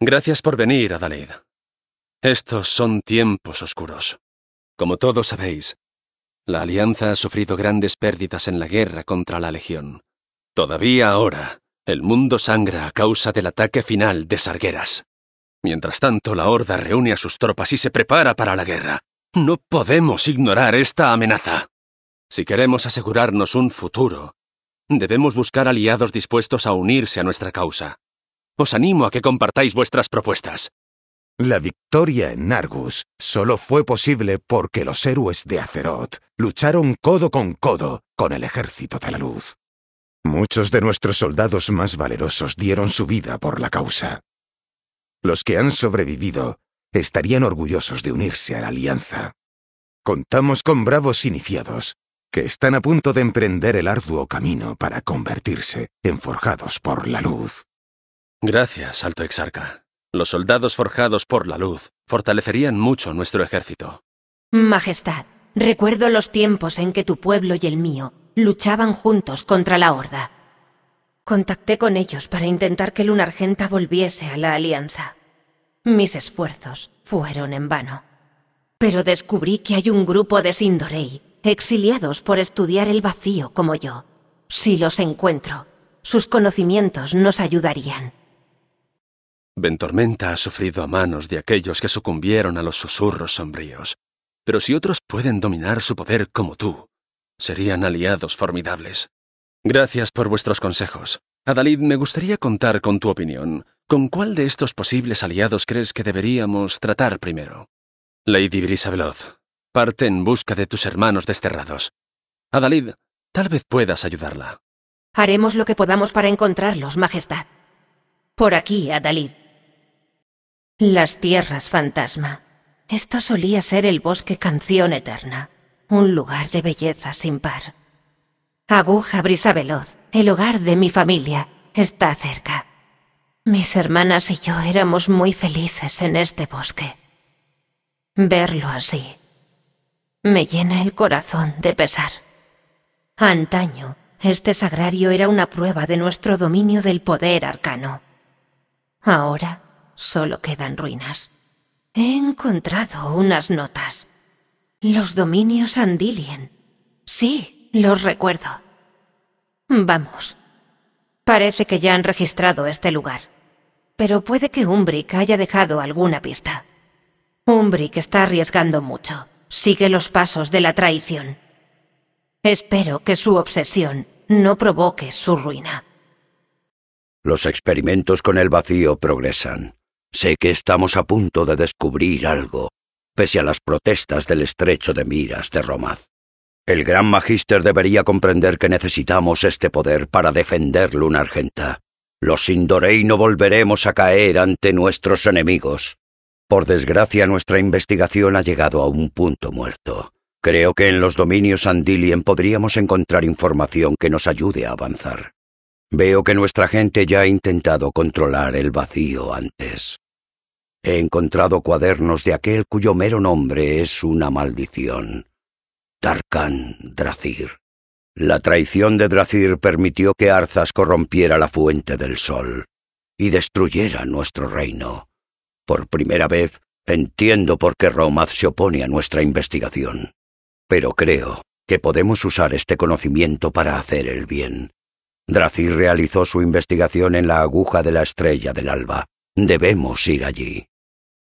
Gracias por venir, Adalid. Estos son tiempos oscuros. Como todos sabéis, la Alianza ha sufrido grandes pérdidas en la guerra contra la Legión. Todavía ahora, el mundo sangra a causa del ataque final de Sargueras. Mientras tanto, la Horda reúne a sus tropas y se prepara para la guerra. No podemos ignorar esta amenaza. Si queremos asegurarnos un futuro, debemos buscar aliados dispuestos a unirse a nuestra causa. Os animo a que compartáis vuestras propuestas. La victoria en Nargus solo fue posible porque los héroes de Azeroth lucharon codo con codo con el ejército de la luz. Muchos de nuestros soldados más valerosos dieron su vida por la causa. Los que han sobrevivido estarían orgullosos de unirse a la alianza. Contamos con bravos iniciados que están a punto de emprender el arduo camino para convertirse en forjados por la luz. Gracias, alto exarca. Los soldados forjados por la luz fortalecerían mucho nuestro ejército. Majestad, recuerdo los tiempos en que tu pueblo y el mío luchaban juntos contra la Horda. Contacté con ellos para intentar que Lunargenta volviese a la Alianza. Mis esfuerzos fueron en vano. Pero descubrí que hay un grupo de Sindorei, exiliados por estudiar el vacío como yo. Si los encuentro, sus conocimientos nos ayudarían. Ventormenta ha sufrido a manos de aquellos que sucumbieron a los susurros sombríos. Pero si otros pueden dominar su poder como tú, serían aliados formidables. Gracias por vuestros consejos. Adalid, me gustaría contar con tu opinión. ¿Con cuál de estos posibles aliados crees que deberíamos tratar primero? Lady Brisa Veloz, parte en busca de tus hermanos desterrados. Adalid, tal vez puedas ayudarla. Haremos lo que podamos para encontrarlos, Majestad. Por aquí, Adalid. Las tierras fantasma. Esto solía ser el bosque canción eterna, un lugar de belleza sin par. Aguja Brisa Veloz, el hogar de mi familia, está cerca. Mis hermanas y yo éramos muy felices en este bosque. Verlo así me llena el corazón de pesar. Antaño, este sagrario era una prueba de nuestro dominio del poder arcano. Ahora, solo quedan ruinas. He encontrado unas notas. Los dominios Andilien. Sí, los recuerdo. Vamos. Parece que ya han registrado este lugar. Pero puede que Umbrick haya dejado alguna pista. Umbrick está arriesgando mucho. Sigue los pasos de la traición. Espero que su obsesión no provoque su ruina. Los experimentos con el vacío progresan. Sé que estamos a punto de descubrir algo, pese a las protestas del estrecho de miras de Romaz. El gran magíster debería comprender que necesitamos este poder para defender Luna Argenta. Los Sindorei no volveremos a caer ante nuestros enemigos. Por desgracia, nuestra investigación ha llegado a un punto muerto. Creo que en los dominios Andilien podríamos encontrar información que nos ayude a avanzar. Veo que nuestra gente ya ha intentado controlar el vacío antes. He encontrado cuadernos de aquel cuyo mero nombre es una maldición. Tarkan Dracir. La traición de Dracir permitió que Arzas corrompiera la fuente del sol y destruyera nuestro reino. Por primera vez entiendo por qué Romaz se opone a nuestra investigación, pero creo que podemos usar este conocimiento para hacer el bien. Dracir realizó su investigación en la aguja de la estrella del alba. Debemos ir allí.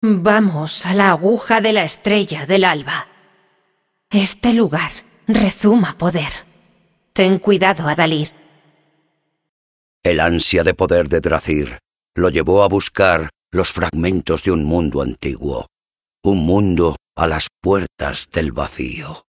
Vamos a la aguja de la estrella del alba. Este lugar rezuma poder. Ten cuidado, Adalir. El ansia de poder de Dracir lo llevó a buscar los fragmentos de un mundo antiguo, un mundo a las puertas del vacío.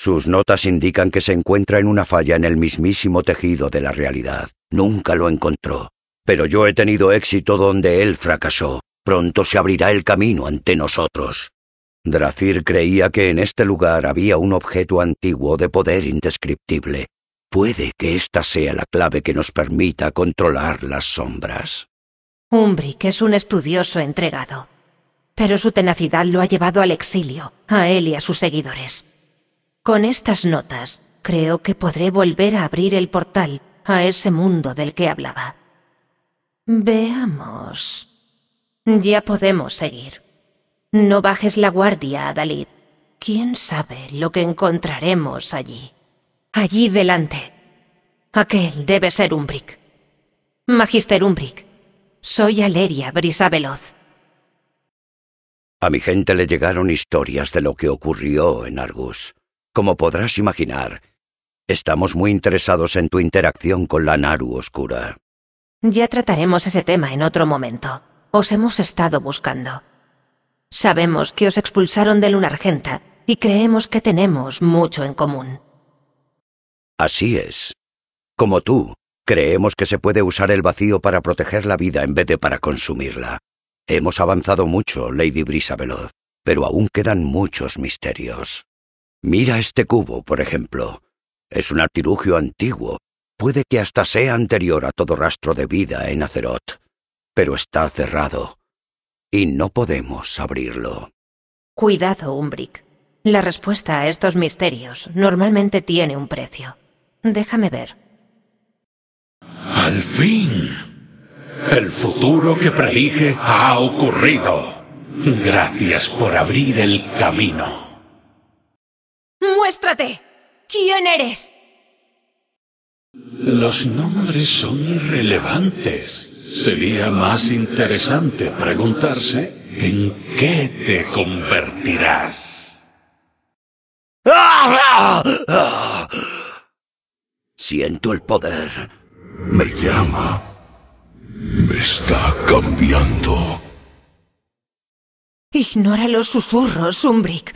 Sus notas indican que se encuentra en una falla en el mismísimo tejido de la realidad. Nunca lo encontró. Pero yo he tenido éxito donde él fracasó. Pronto se abrirá el camino ante nosotros. Dracir creía que en este lugar había un objeto antiguo de poder indescriptible. Puede que esta sea la clave que nos permita controlar las sombras. Umbrick es un estudioso entregado, pero su tenacidad lo ha llevado al exilio, a él y a sus seguidores. Con estas notas, creo que podré volver a abrir el portal a ese mundo del que hablaba. Veamos. Ya podemos seguir. No bajes la guardia, Adalid. ¿Quién sabe lo que encontraremos allí? Allí delante. Aquel debe ser Umbrick. Magister Umbrik, soy Aleria Brisa Veloz. A mi gente le llegaron historias de lo que ocurrió en Argus. Como podrás imaginar, estamos muy interesados en tu interacción con la Naru Oscura. Ya trataremos ese tema en otro momento. Os hemos estado buscando. Sabemos que os expulsaron de Luna Argenta y creemos que tenemos mucho en común. Así es. Como tú, creemos que se puede usar el vacío para proteger la vida en vez de para consumirla. Hemos avanzado mucho, Lady Brisa Veloz, pero aún quedan muchos misterios. Mira este cubo, por ejemplo. Es un artilugio antiguo. Puede que hasta sea anterior a todo rastro de vida en Azeroth. Pero está cerrado. Y no podemos abrirlo. Cuidado, Umbrick. La respuesta a estos misterios normalmente tiene un precio. Déjame ver. Al fin. El futuro que predije ha ocurrido. Gracias por abrir el camino. Muéstrate. ¿Quién eres? Los nombres son irrelevantes. Sería más interesante preguntarse en qué te convertirás. Siento el poder. Me llama. Me está cambiando. Ignora los susurros, Umbrick.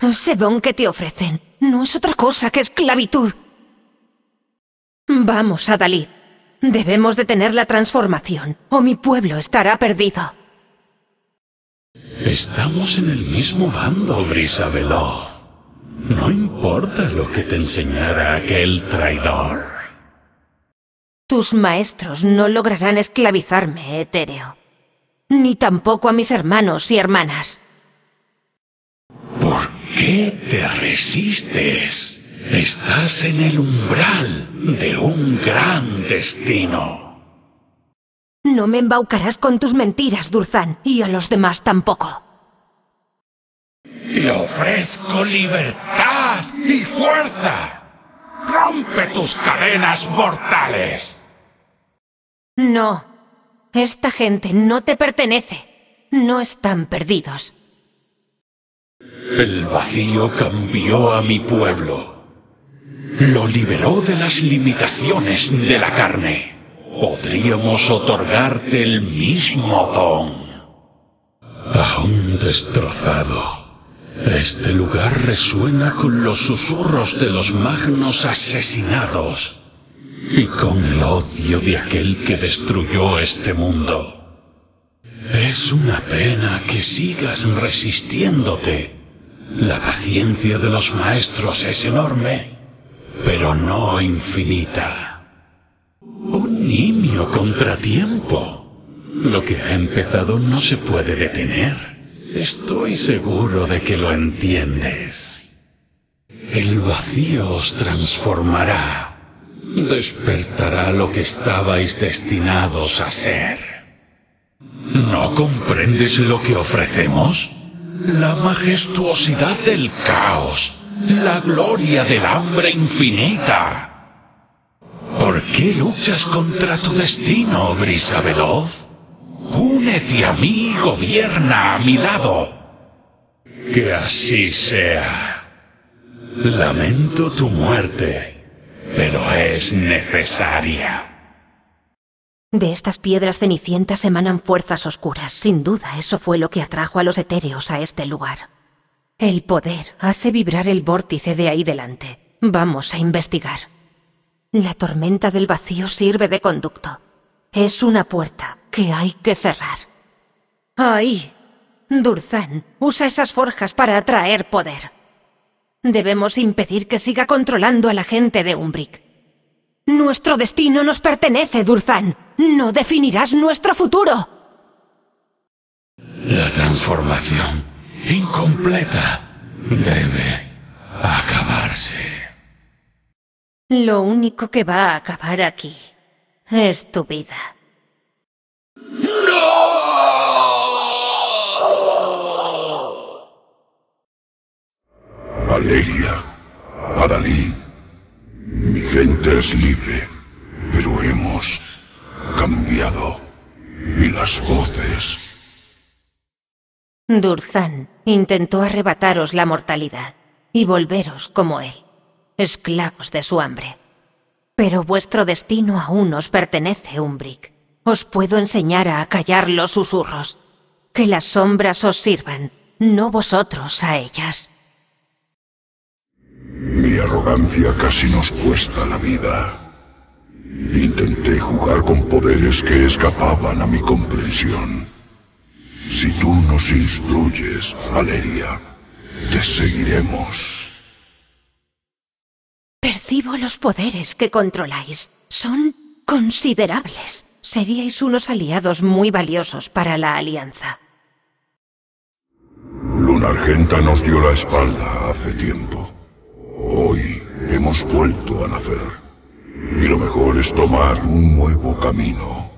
Ese don que te ofrecen no es otra cosa que esclavitud. Vamos, Adalid. Debemos detener la transformación, o mi pueblo estará perdido. Estamos en el mismo bando, Brisa No importa lo que te enseñara aquel traidor. Tus maestros no lograrán esclavizarme, Etéreo. Ni tampoco a mis hermanos y hermanas. ¿Por qué te resistes? Estás en el umbral de un gran destino. No me embaucarás con tus mentiras, Durzán, y a los demás tampoco. Te ofrezco libertad y fuerza. Rompe tus cadenas mortales. No, esta gente no te pertenece. No están perdidos. El vacío cambió a mi pueblo. Lo liberó de las limitaciones de la carne. Podríamos otorgarte el mismo don. Aún destrozado, este lugar resuena con los susurros de los magnos asesinados y con el odio de aquel que destruyó este mundo. Es una pena que sigas resistiéndote la paciencia de los maestros es enorme, pero no infinita. Un niño contratiempo. Lo que ha empezado no se puede detener. Estoy seguro de que lo entiendes. El vacío os transformará. Despertará lo que estabais destinados a ser. ¿No comprendes lo que ofrecemos? la majestuosidad del caos, la gloria del hambre infinita. ¿Por qué luchas contra tu destino, brisa veloz? Únete a mí y gobierna a mi lado. Que así sea. Lamento tu muerte, pero es necesaria. De estas piedras cenicientas emanan fuerzas oscuras, sin duda eso fue lo que atrajo a los etéreos a este lugar. El poder hace vibrar el vórtice de ahí delante. Vamos a investigar. La tormenta del vacío sirve de conducto. Es una puerta que hay que cerrar. Ahí. Durzán, usa esas forjas para atraer poder. Debemos impedir que siga controlando a la gente de Umbrick. Nuestro destino nos pertenece, Durzan. No definirás nuestro futuro. La transformación incompleta debe acabarse. Lo único que va a acabar aquí es tu vida. ¡No! Valeria, mi gente es libre, pero hemos cambiado. Y las voces. Durzan intentó arrebataros la mortalidad y volveros como él, esclavos de su hambre. Pero vuestro destino aún os pertenece, Umbric. Os puedo enseñar a acallar los susurros. Que las sombras os sirvan, no vosotros a ellas. Mi arrogancia casi nos cuesta la vida. Intenté jugar con poderes que escapaban a mi comprensión. Si tú nos instruyes, Valeria, te seguiremos. Percibo los poderes que controláis. Son considerables. Seríais unos aliados muy valiosos para la alianza. Luna Argenta nos dio la espalda hace tiempo. Hoy hemos vuelto a nacer. Y lo mejor es tomar un nuevo camino.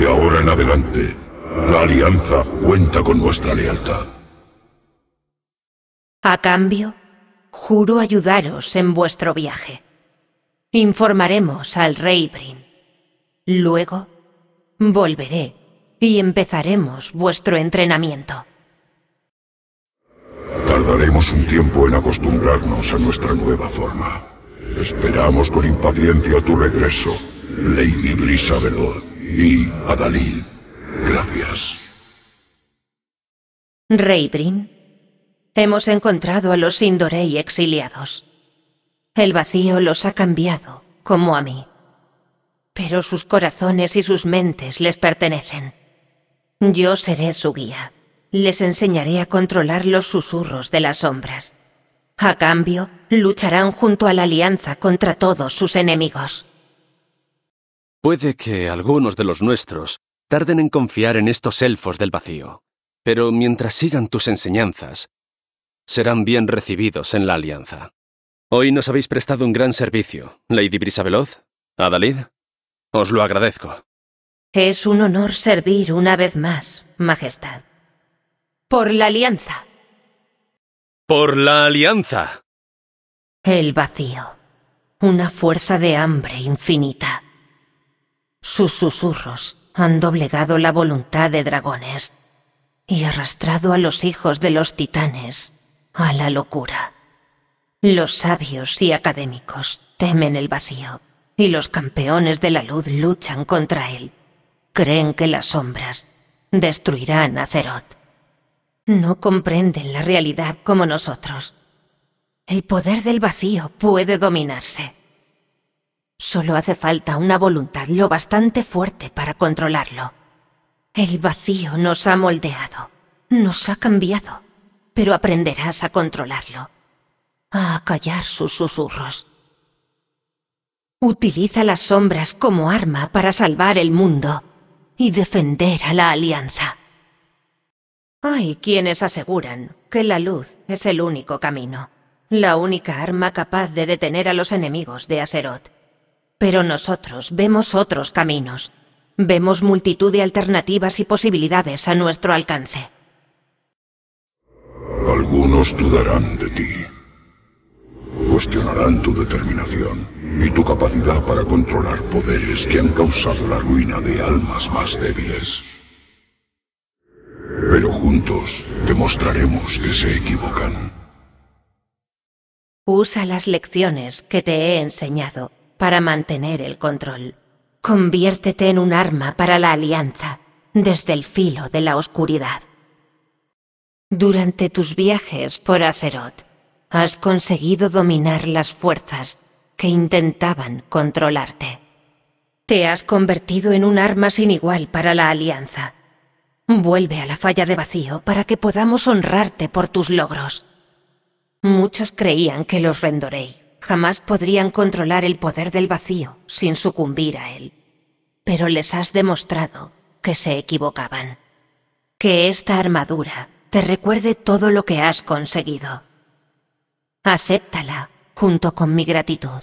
De ahora en adelante, la Alianza cuenta con nuestra lealtad. A cambio, juro ayudaros en vuestro viaje. Informaremos al rey Brin. Luego, volveré y empezaremos vuestro entrenamiento. Tardaremos un tiempo en acostumbrarnos a nuestra nueva forma. Esperamos con impaciencia tu regreso, Lady Brisa y Adalid. Gracias. Rey brin hemos encontrado a los Sindorei exiliados. El vacío los ha cambiado, como a mí. Pero sus corazones y sus mentes les pertenecen. Yo seré su guía. Les enseñaré a controlar los susurros de las sombras. A cambio, lucharán junto a la Alianza contra todos sus enemigos. Puede que algunos de los nuestros tarden en confiar en estos elfos del vacío, pero mientras sigan tus enseñanzas, serán bien recibidos en la Alianza. Hoy nos habéis prestado un gran servicio, Lady Brisa Veloz, Adalid. Os lo agradezco. Es un honor servir una vez más, Majestad. Por la alianza. Por la alianza. El vacío. Una fuerza de hambre infinita. Sus susurros han doblegado la voluntad de dragones y arrastrado a los hijos de los titanes a la locura. Los sabios y académicos temen el vacío y los campeones de la luz luchan contra él. Creen que las sombras destruirán a Zeroth no comprenden la realidad como nosotros. El poder del vacío puede dominarse. Solo hace falta una voluntad lo bastante fuerte para controlarlo. El vacío nos ha moldeado, nos ha cambiado, pero aprenderás a controlarlo, a callar sus susurros. Utiliza las sombras como arma para salvar el mundo y defender a la alianza. Hay quienes aseguran que la luz es el único camino, la única arma capaz de detener a los enemigos de Azeroth. Pero nosotros vemos otros caminos, vemos multitud de alternativas y posibilidades a nuestro alcance. Algunos dudarán de ti, cuestionarán tu determinación y tu capacidad para controlar poderes que han causado la ruina de almas más débiles pero juntos demostraremos que se equivocan. Usa las lecciones que te he enseñado para mantener el control. Conviértete en un arma para la alianza desde el filo de la oscuridad. Durante tus viajes por Azeroth, has conseguido dominar las fuerzas que intentaban controlarte. Te has convertido en un arma sin igual para la alianza Vuelve a la falla de vacío para que podamos honrarte por tus logros. Muchos creían que los Rendorei jamás podrían controlar el poder del vacío sin sucumbir a él. Pero les has demostrado que se equivocaban. Que esta armadura te recuerde todo lo que has conseguido. Acéptala junto con mi gratitud.